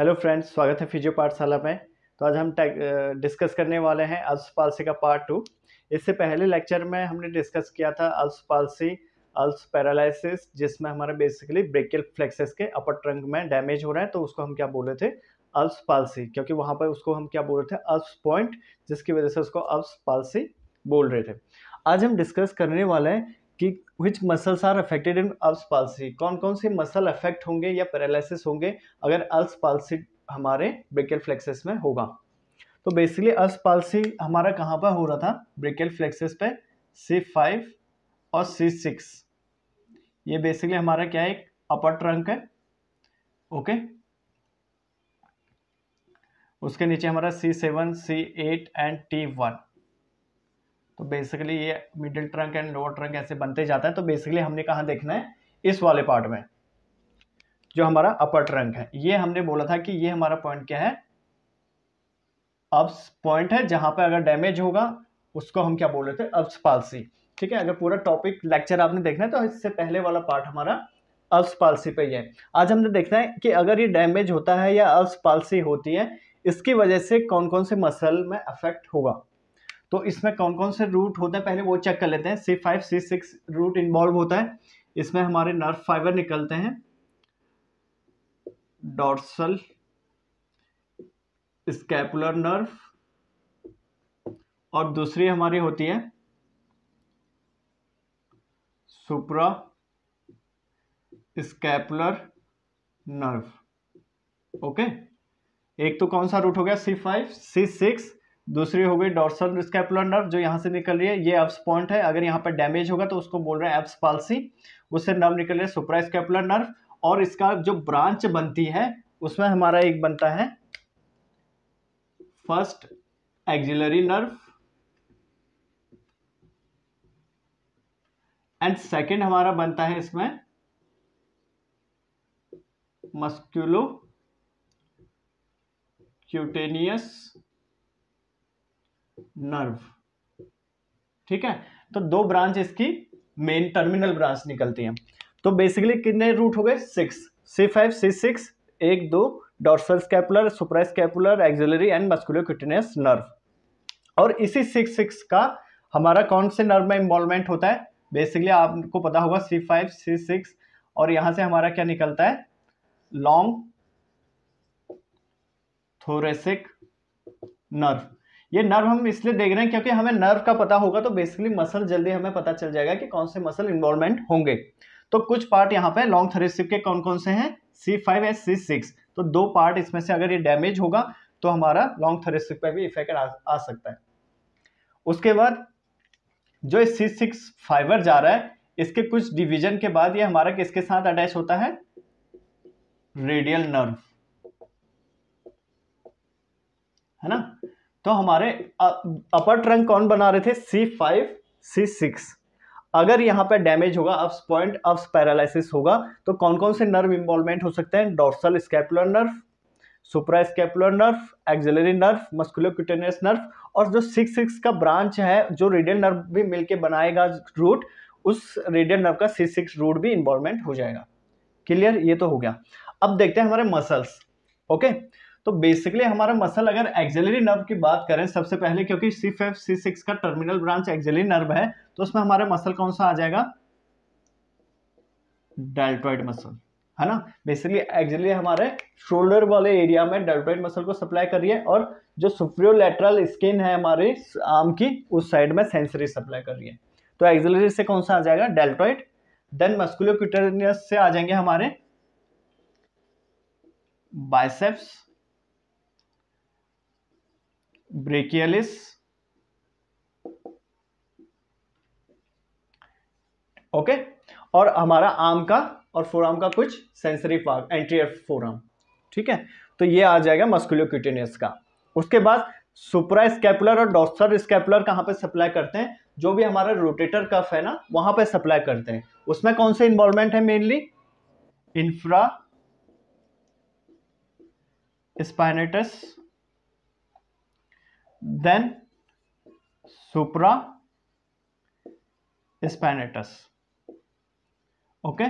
Hello friends स्वागत है physio पाठशाला में तो आज हम डिस्कस करने वाले हैं अल्स पालसी का पार्ट टू इससे पहले लेक्चर में हमने डिस्कस किया था अल्स पालसी अल्स पैरालिसिस जिसमें हमारे बेसिकली ब्रेकियल फ्लेक्सेस के अपर ट्रंक में डैमेज हो रहे हैं तो उसको हम क्या बोल रहे थे अल्स पालसी क्योंकि वहाँ पर उसको हम क्या बोल रहे थे अल्स पॉइंट जिसकी वजह से उसको अल्स पालसी बोल रहे थे आज हम डिस्कस करने वाले हैं कि which muscles are affected in Erb's palsy कौन कौन से मसल अफेक्ट होंगे या पैरालिसिस होंगे अगर अल्स पालसी हमारे ब्रेकल फ्लेक्सेस में होगा तो बेसिकली अल्स पालसी हमारा कहाँ पर हो रहा था ब्रेकल फ्लेक्सेस पे सी फाइव और सी सिक्स ये बेसिकली हमारा क्या है एक अपर ट्रंक है ओके उसके नीचे हमारा C seven C eight and T one तो बेसिकली ये middle trunk and lower trunk ऐसे बनते जाता है तो बेसिकली हमने कहाँ देखना है इस वाले पार्ट में जो हमारा अपर ट्रंक है ये हमने बोला था कि ये हमारा पॉइंट क्या है अब्स पॉइंट है जहां पर अगर डैमेज होगा उसको हम क्या बोल रहे थे अब्स पालसी ठीक है अगर पूरा टॉपिक लेक्चर आपने देखना है तो इससे पहले वाला पार्ट हमारा अल्स पालसी पे ही है आज हमने देखना है कि अगर ये डैमेज होता है या अल्स पालसी होती है इसकी वजह से कौन कौन से मसल में अफेक्ट होगा तो इसमें कौन कौन से रूट होते हैं पहले वो चेक कर लेते हैं C five C six root involve होता है इसमें हमारे नर्व फाइबर निकलते हैं डॉर्सल स्कैपुलर नर्व और दूसरी हमारी होती है सुप्रा स्कैपुलर नर्व ओके एक तो कौन सा रूट हो गया सी फाइव सी सिक्स दूसरी हो गई डॉर्सल स्कैपुलर नर्व जो यहाँ से निकल रही है ये एब्स पॉइंट है अगर यहाँ पर डैमेज होगा तो उसको बोल रहे हैं एब्स पालसी उससे नर्व निकल रही है सुपरा स्कैपुलर नर्व और इसका जो ब्रांच बनती है उसमें हमारा एक बनता है first axillary nerve and second हमारा बनता है इसमें मस्क्यूलो क्यूटेनियस नर्व ठीक है तो दो ब्रांच इसकी मेन टर्मिनल ब्रांच निकलती है तो बेसिकली कितने रूट हो गए six C five C six एक दो dorsal scapular super scapular axillary and musculocutaneous nerve और इसी सिक्स सिक्स का हमारा कौन से नर्व में इन्वॉल्वमेंट होता है बेसिकली आपको पता होगा सी फाइव सी सिक्स और यहां से हमारा क्या निकलता है लॉन्ग थोरेसिक नर्व ये नर्व हम इसलिए देख रहे हैं क्योंकि हमें नर्व का पता होगा तो बेसिकली मसल जल्दी हमें पता चल जाएगा कि कौन से मसल इन्वॉल्वमेंट होंगे तो कुछ पार्ट यहाँ पे लॉन्ग थ्रेसिप के कौन कौन से हैं सी फाइव या सी सिक्स तो दो पार्ट इसमें से अगर ये डैमेज होगा तो हमारा लॉन्ग थ्रेसिप पर भी इफेक्ट आ, आ सकता है उसके बाद जो सी सिक्स फाइबर जा रहा है इसके कुछ डिवीजन के बाद ये हमारा किसके साथ अटैच होता है रेडियल नर्व है ना तो हमारे अपर ट्रंक कौन बना रहे थे सी फाइव सी सिक्स अगर यहाँ पर डैमेज होगा अब पॉइंट अब पैरालिसिस होगा तो कौन कौन से नर्व इन्वॉल्वमेंट हो सकते हैं dorsal scapular nerve supra scapular nerve axillary nerve musculocutaneous nerve और जो सिक्स सिक्स का ब्रांच है जो रेडियल नर्व भी मिलके बनाएगा रूट उस रेडियल नर्व का सी सिक्स रूट भी इन्वॉल्वमेंट हो जाएगा क्लियर ये तो हो गया अब देखते हैं हमारे मसल्स ओके okay? तो बेसिकली हमारा मसल अगर एक्जेलरी नर्व की बात करें सबसे पहले क्योंकि सी फाइव सी सिक्स का टर्मिनल ब्रांच एक्जेलरी नर्व है तो उसमें हमारा मसल कौन सा आ जाएगा डेल्टॉइड मसल है ना बेसिकली एक्जेलरी हमारे शोल्डर वाले एरिया में डेल्टॉइड मसल को सप्लाई कर रही है और जो सुप्रियोलेटरल स्किन है हमारे आर्म की उस साइड में सेंसरी सप्लाई कर रही है तो एक्जेलरी से कौन सा आ जाएगा डेल्टॉइड देन मस्कुलोक्यूटेनियस से आ जाएंगे हमारे बाइसेप्स brachialis ओके और हमारा आम का और फोराम का कुछ सेंसरी पार्क एंट्रियर फोराम ठीक है तो ये आ जाएगा मस्कुलोक्यूटेनियस का उसके बाद सुपरा स्कैपुलर और डॉक्सर स्कैपुलर कहाँ पे सप्लाई करते हैं जो भी हमारा रोटेटर कफ है ना वहां पे सप्लाई करते हैं उसमें कौन से इन्वॉल्वमेंट है mainly infra spinatus then supra spinatus okay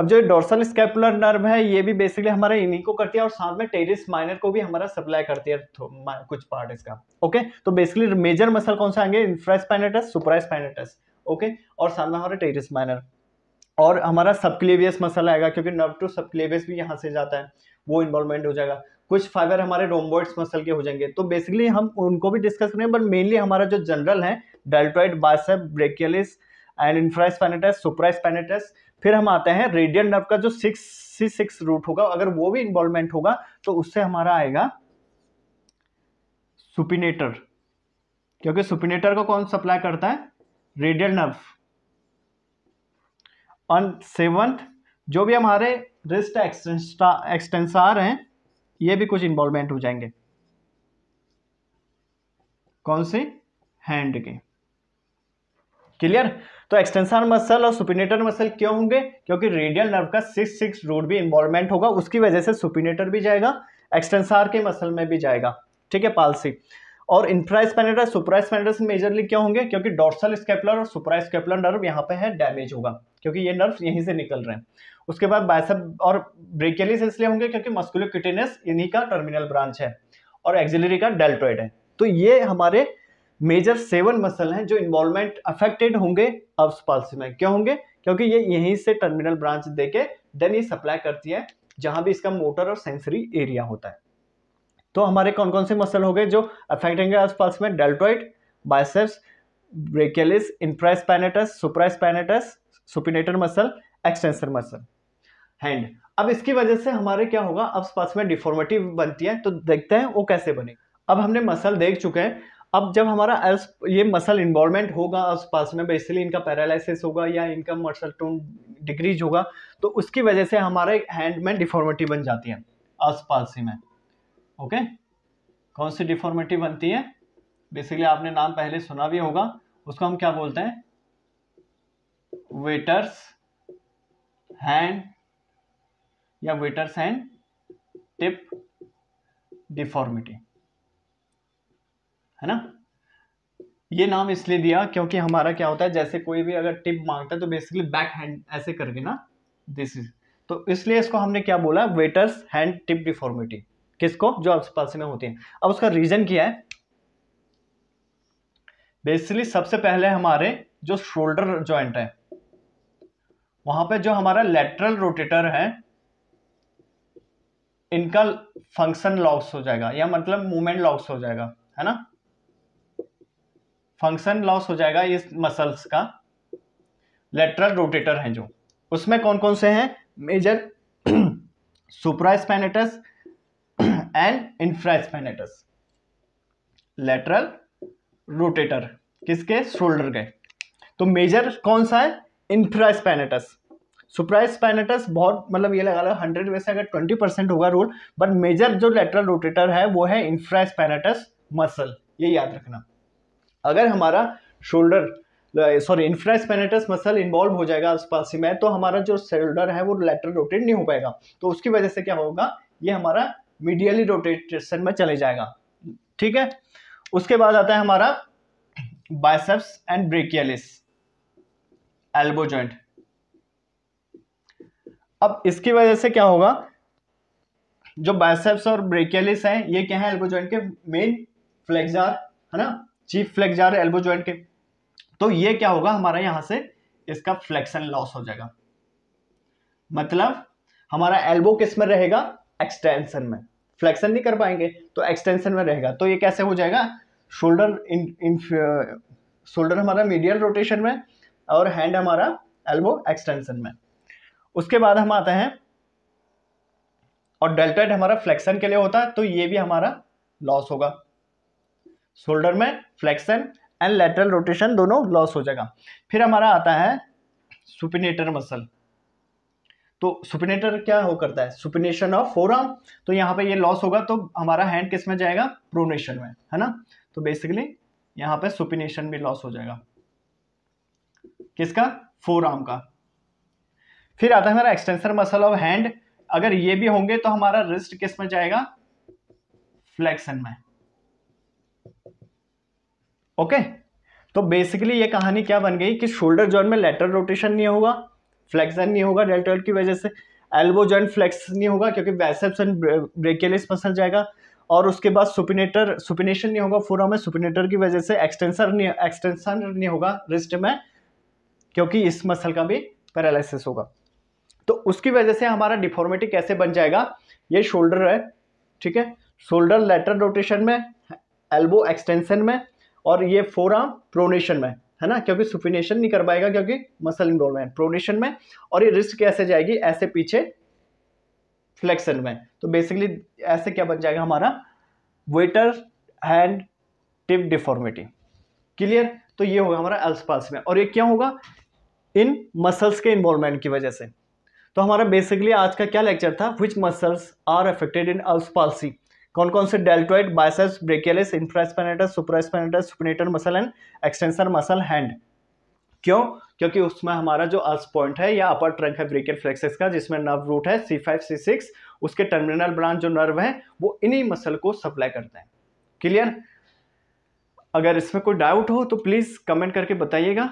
अब जो डोर्सल स्कैपुलर नर्व है ये भी बेसिकली हमारा इन्हीं को करती है और साथ में टेरिस माइनर को भी हमारा सप्लाई करती है कुछ पार्ट इसका ओके तो बेसिकली मेजर मसल कौन से आएंगे infra spinatus supra spinatus okay और साथ में हमारा टेरिस माइनर और हमारा सबक्लेवियस मसल आएगा क्योंकि नर्व टू सबक्लेवियस भी यहाँ से जाता है वो इन्वॉल्वमेंट हो जाएगा कुछ फाइबर हमारे रोमबोइड्स मसल के हो जाएंगे तो बेसिकली हम उनको भी डिस्कस करेंगे बट मेनली हमारा जो जनरल है deltoid biceps brachialis and infraspinatus supraspinatus फिर हम आते हैं रेडियन नर्व का जो सिक्स सी सिक्स रूट होगा अगर वो भी इन्वॉल्वमेंट होगा तो उससे हमारा आएगा सुपिनेटर क्योंकि सुपिनेटर को कौन सप्लाई करता है रेडियल नर्व ऑन सेवंथ जो भी हमारे रिस्ट एक्सटेंसार हैं ये भी कुछ इन्वॉल्वमेंट हो जाएंगे कौन से हैंड के क्लियर तो एक्सटेंसर मसल और सुपिनेटर मसल क्यों होंगे क्योंकि रेडियल नर्व का सिक्स सिक्स रूट भी इन्वॉल्वमेंट होगा उसकी वजह से सुपिनेटर भी जाएगा एक्सटेंसार के मसल में भी जाएगा ठीक है पालसी और इंफ्रास्पेनेटर सुप्रास्पेनेटर मेजरली क्यों होंगे क्योंकि डॉर्सल स्केपलर और सुप्रास्केपलर नर्व यहाँ पे है डैमेज होगा क्योंकि ये नर्व यहीं से निकल रहे हैं उसके बाद बाइसेप और ब्रेकेलिस इसलिए होंगे क्योंकि मस्कुलर इन्हीं का टर्मिनल ब्रांच है और एक्जिलरी का डेल्टोइड है तो ये हमारे मेजर सेवन मसल हैं जो इन्वॉल्वमेंट अफेक्टेड होंगे अब्स पल्स में क्यों होंगे क्योंकि ये यहीं से टर्मिनल ब्रांच के देन ये सप्लाई करती है जहां भी इसका मोटर और सेंसरी एरिया होता है तो हमारे कौन कौन से मसल हो गए जो अफेक्ट होंगे आसपास में deltoid biceps brachialis infraspinatus supraspinatus supinator muscle extensor muscle hand अब इसकी वजह से हमारे क्या होगा अब अपस्पास में डिफॉर्मिटी बनती है तो देखते हैं वो कैसे बने अब हमने मसल देख चुके हैं अब जब हमारा एल्स ये मसल इन्वॉल्वमेंट होगा अपस्पास में बेसिकली इनका पैरालिसिस होगा या इनका मसल टोन डिक्रीज होगा तो उसकी वजह से हमारे हैंड में डिफॉर्मिटी बन जाती है आसपास ही में ओके कौन सी डिफॉर्मिटी बनती है बेसिकली आपने नाम पहले सुना भी होगा उसको हम क्या बोलते हैं वेटर्स हैंड या वेटर्स एंड टिप डिफॉर्मिटी है ना ये नाम इसलिए दिया क्योंकि हमारा क्या होता है जैसे कोई भी अगर टिप मांगता है तो बेसिकली बैक हैंड ऐसे करके ना दिस इज तो इसलिए इसको हमने क्या बोला वेटर्स हैंड टिप डिफॉर्मिटी किसको जो आपके पास में होती है अब उसका रीजन क्या है बेसिकली सबसे पहले हमारे जो शोल्डर ज्वाइंट है वहां पे जो हमारा लेटरल रोटेटर है इनका फंक्शन लॉस हो जाएगा या मतलब मूवमेंट लॉस हो जाएगा है ना फंक्शन लॉस हो जाएगा इस मसल्स का लेटरल रोटेटर हैं जो उसमें कौन कौन से हैं major spinatus and infraspinatus lateral rotator किसके शोल्डर के तो मेजर कौन सा है इंफ्रास्पेनेटस सुप्राइज स्पाइनेटस बहुत मतलब ये लगा लो हंड्रेड में से अगर ट्वेंटी परसेंट होगा रूल बट मेजर जो लेटरल रोटेटर है वो है इंफ्रा स्पाइनेटस मसल ये याद रखना अगर हमारा shoulder sorry infra spinatus muscle involve हो जाएगा उस पास में तो हमारा जो शोल्डर है वो लेटरल रोटेट नहीं हो पाएगा तो उसकी वजह से क्या होगा ये हमारा मीडियली रोटेटेशन में चले जाएगा ठीक है उसके बाद आता है हमारा biceps and brachialis elbow joint अब इसकी वजह से क्या होगा जो बाइसेप्स और ब्रेकेलिस हैं ये क्या है एल्बो जॉइंट के मेन फ्लेक्सार है ना चीफ फ्लेक्सार एल्बो ज्वाइंट के तो ये क्या होगा हमारा यहां से इसका फ्लेक्शन लॉस हो जाएगा मतलब हमारा एल्बो किस में रहेगा एक्सटेंशन में फ्लेक्शन नहीं कर पाएंगे तो एक्सटेंशन में रहेगा तो ये कैसे हो जाएगा शोल्डर इन शोल्डर हमारा मीडियल रोटेशन में और हैंड हमारा एल्बो एक्सटेंशन में उसके बाद हम आते हैं और डेल्टाइड हमारा फ्लेक्शन के लिए होता है तो ये भी हमारा लॉस होगा शोल्डर में फ्लेक्शन एंड लेटरल रोटेशन दोनों लॉस हो जाएगा फिर हमारा आता है सुपिनेटर मसल तो सुपिनेटर क्या हो करता है सुपिनेशन ऑफ फोर आर्म तो यहाँ पे ये लॉस होगा तो हमारा हैंड किस में जाएगा प्रोनेशन में है ना तो बेसिकली यहाँ पे सुपिनेशन भी लॉस हो जाएगा किसका फोर आर्म का फिर आता है हमारा एक्सटेंसर मसल ऑफ हैंड अगर ये भी होंगे तो हमारा रिस्ट किस में जाएगा फ्लेक्शन में ओके तो बेसिकली ये कहानी क्या बन गई कि शोल्डर जॉइंट में लेटर रोटेशन नहीं होगा फ्लेक्शन नहीं होगा डेल्टॉइड की वजह से एल्बो जॉइंट फ्लेक्स नहीं होगा क्योंकि बैसेप्स एंड ब्रेकेलिस मसल जाएगा और उसके बाद सुपिनेटर सुपिनेशन नहीं होगा फोरा में सुपिनेटर की वजह से एक्सटेंसर नहीं एक्सटेंसर नहीं होगा रिस्ट में क्योंकि इस मसल का भी पैरालिसिस होगा तो उसकी वजह से हमारा डिफॉर्मेटी कैसे बन जाएगा ये शोल्डर है ठीक है शोल्डर लेटर रोटेशन में एल्बो एक्सटेंशन में और ये फोर आर्म प्रोनेशन में है ना क्योंकि सुफिनेशन नहीं कर पाएगा क्योंकि मसल इन्वॉल्वमेंट प्रोनेशन में और ये रिस्ट कैसे जाएगी ऐसे पीछे फ्लेक्शन में तो बेसिकली ऐसे क्या बन जाएगा हमारा waiter hand tip deformity clear तो ये होगा हमारा एल्सपाल्स में और ये क्या होगा इन मसल्स के इन्वॉल्वमेंट की वजह से तो हमारा बेसिकली आज का क्या लेक्चर था which muscles are affected in Erb's palsy कौन कौन से deltoid biceps brachialis infraspinatus supraspinatus supinator muscle and extensor muscle hand क्यों क्योंकि उसमें हमारा जो अल्स पॉइंट है या अपर ट्रंक है ब्रेकियल फ्लेक्सेस का जिसमें नर्व रूट है सी फाइव सी सिक्स उसके टर्मिनल ब्रांच जो नर्व है वो इन्हीं मसल को सप्लाई करते हैं क्लियर अगर इसमें कोई डाउट हो तो प्लीज़ कमेंट करके बताइएगा